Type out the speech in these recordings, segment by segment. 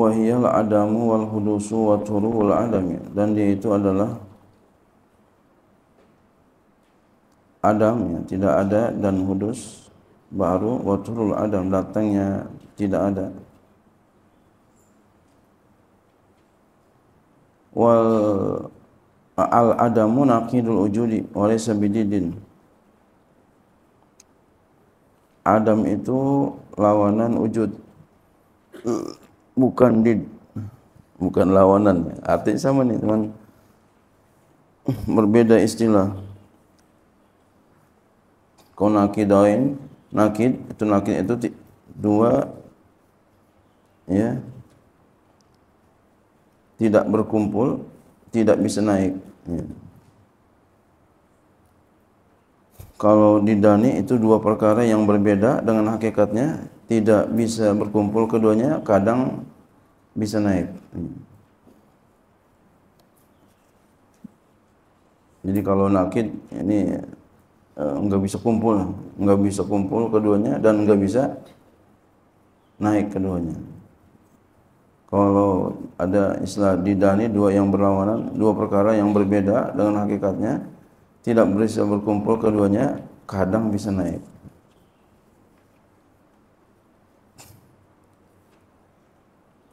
wahiyal adamu wal hudusu wa turuhul adami dan dia itu adalah Adam ya, tidak ada dan hudus baru wa turul adam datangnya tidak ada wal al adamu naqidul wujudi wa laysa bididin Adam itu lawanan wujud bukan di bukan lawanan artinya sama nih teman berbeda istilah kau nakidain nakid itu nakid itu dua ya tidak berkumpul tidak bisa naik ya. kalau didani itu dua perkara yang berbeda dengan hakikatnya tidak bisa berkumpul keduanya kadang bisa naik. Hmm. Jadi kalau nakit ini eh, nggak bisa kumpul, nggak bisa kumpul keduanya dan nggak bisa naik keduanya. Kalau ada istilah didani dua yang berlawanan, dua perkara yang berbeda dengan hakikatnya, tidak bisa berkumpul keduanya, kadang bisa naik.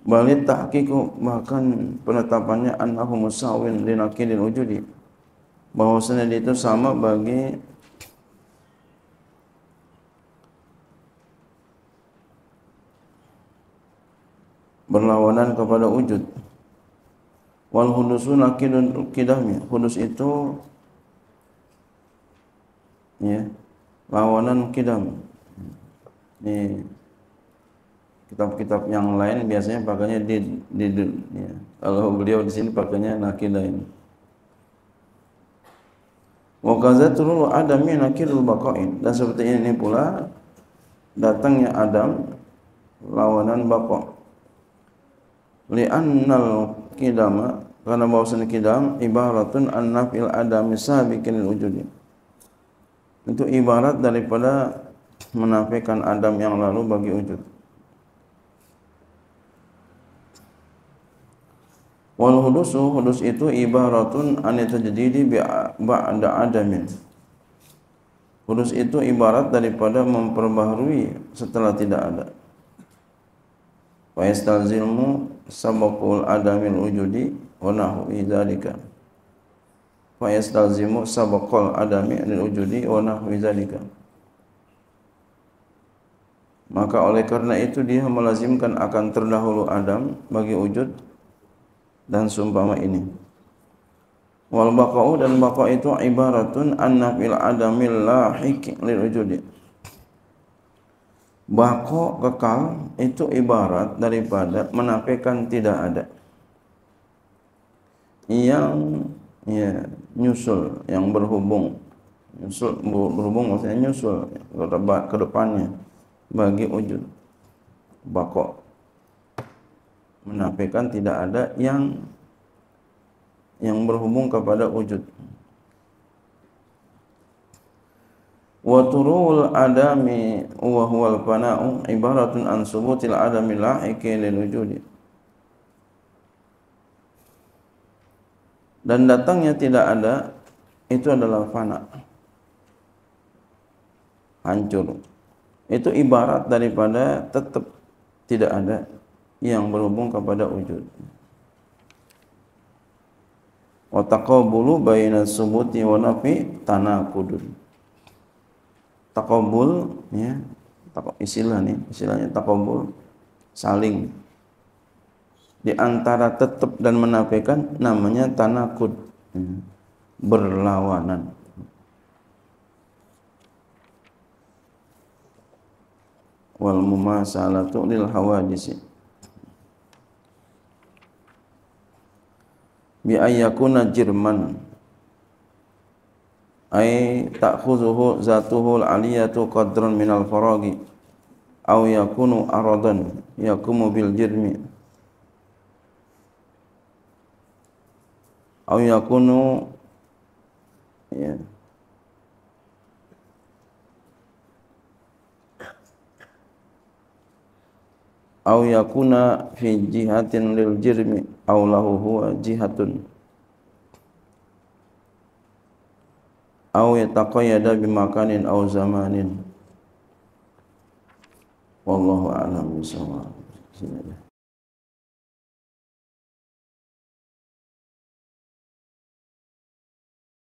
Balit tahqiqu bahkan penetapannya annahu musawin linaqidil wujudi. Bahwasanya dia itu sama bagi berlawanan kepada wujud. Wal hudusu nakidun kidahmi Hudus itu ya, lawanan kidam Nih, kitab-kitab yang lain biasanya pakainya did di ya. Kalau beliau di sini pakainya nakilah ini. Wa qazatul adami nakilul baqain dan seperti ini pula datangnya Adam lawanan baqa. annal kidama karena bahwasan kidam ibaratun annafil adami sabiqin wujudi. Itu ibarat daripada menafikan Adam yang lalu bagi wujud. Wal hudusu hudus itu ibaratun bi ba'da adamin. Hudus itu ibarat daripada memperbaharui setelah tidak ada. Wa yastalzilmu sabaqul adamil wujudi wa nahu idzalika. Wa yastalzimu sabaqul adami anil wujudi wa nahu idzalika. Maka oleh karena itu dia melazimkan akan terdahulu Adam bagi wujud dan sumpama ini wal baqa'u dan baqa' itu ibaratun fil adamil lahiq lil wujudi Bako kekal itu ibarat daripada menafikan tidak ada yang ya nyusul yang berhubung nyusul berhubung maksudnya nyusul ke depannya bagi wujud bako menafikan tidak ada yang yang berhubung kepada wujud wa turul adami wa huwal pana'u ibaratun an subutil adami la'iki lil wujudi dan datangnya tidak ada itu adalah fana hancur itu ibarat daripada tetap tidak ada yang berhubung kepada wujud wa taqabulu baina subuti wa nafi tanakudun Taqabul ya istilah nih istilahnya taqabul saling di antara tetap dan menafikan namanya tanakud ya, berlawanan wal mumasalatu lil hawadisi bi ayyakuna jirman ay ta'khuzuhu zatuhu al-aliyatu qadran min al-faragi aw yakunu aradan yakumu bil jirmi aw yakunu aw yakuna fi jihatin lil jirmi aw lahu huwa jihatun aw yataqayyada bi makanin aw zamanin wallahu a'lam bissawab sini